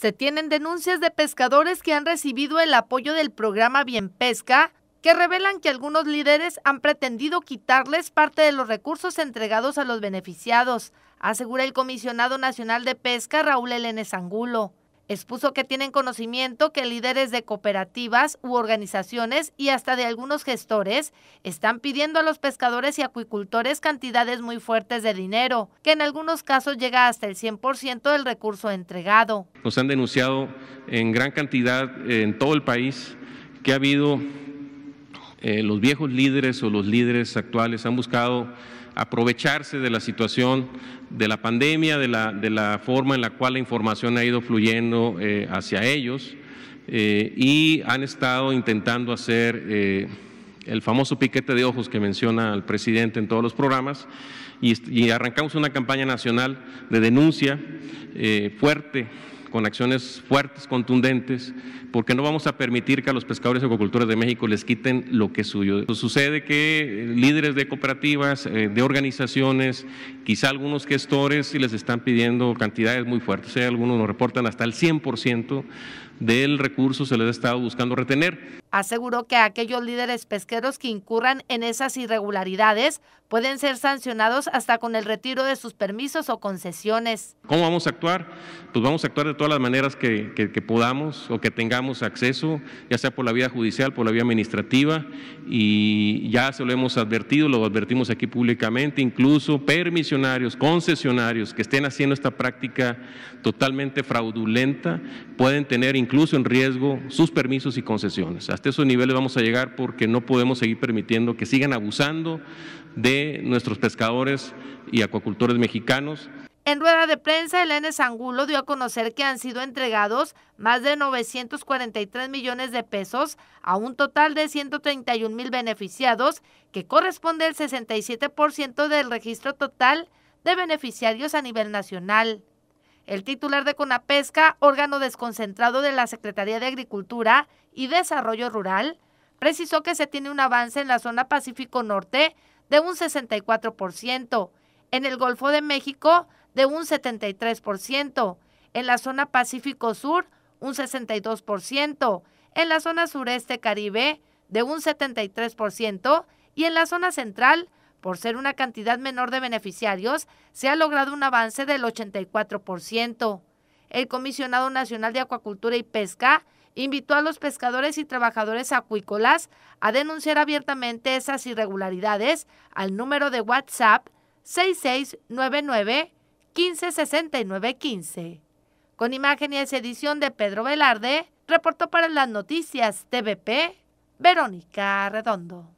Se tienen denuncias de pescadores que han recibido el apoyo del programa Bien Pesca, que revelan que algunos líderes han pretendido quitarles parte de los recursos entregados a los beneficiados, asegura el comisionado nacional de pesca Raúl Elenes Angulo. Expuso que tienen conocimiento que líderes de cooperativas u organizaciones y hasta de algunos gestores están pidiendo a los pescadores y acuicultores cantidades muy fuertes de dinero, que en algunos casos llega hasta el 100% del recurso entregado. Nos han denunciado en gran cantidad en todo el país que ha habido eh, los viejos líderes o los líderes actuales han buscado aprovecharse de la situación de la pandemia, de la, de la forma en la cual la información ha ido fluyendo eh, hacia ellos eh, y han estado intentando hacer eh, el famoso piquete de ojos que menciona el presidente en todos los programas y arrancamos una campaña nacional de denuncia fuerte con acciones fuertes, contundentes, porque no vamos a permitir que a los pescadores y acuacultores de México les quiten lo que es suyo. Sucede que eh, líderes de cooperativas, eh, de organizaciones Quizá algunos gestores les están pidiendo cantidades muy fuertes, ¿eh? algunos nos reportan hasta el 100% del recurso se les ha estado buscando retener. Aseguró que aquellos líderes pesqueros que incurran en esas irregularidades pueden ser sancionados hasta con el retiro de sus permisos o concesiones. ¿Cómo vamos a actuar? Pues vamos a actuar de todas las maneras que, podamos o que tengamos acceso, ya sea por la vía judicial, por la vía administrativa, y ya se lo hemos advertido, lo advertimos aquí públicamente, incluso permisos concesionarios, que estén haciendo esta práctica totalmente fraudulenta pueden tener incluso en riesgo sus permisos y concesiones. Hasta esos niveles vamos a llegar porque no podemos seguir permitiendo que sigan abusando de nuestros pescadores y acuacultores mexicanos en rueda de prensa, Elena Angulo dio a conocer que han sido entregados más de 943 millones de pesos a un total de 131 mil beneficiados, que corresponde al 67% del registro total de beneficiarios a nivel nacional. El titular de Conapesca, órgano desconcentrado de la Secretaría de Agricultura y Desarrollo Rural, precisó que se tiene un avance en la zona Pacífico Norte de un 64%, en el Golfo de México de un 73%, en la zona Pacífico Sur un 62%, en la zona sureste Caribe de un 73% y en la zona central, por ser una cantidad menor de beneficiarios, se ha logrado un avance del 84%. El comisionado nacional de Acuacultura y Pesca invitó a los pescadores y trabajadores acuícolas a denunciar abiertamente esas irregularidades al número de WhatsApp 6699 156915. Con imágenes y edición de Pedro Velarde, reportó para las noticias TVP Verónica Redondo.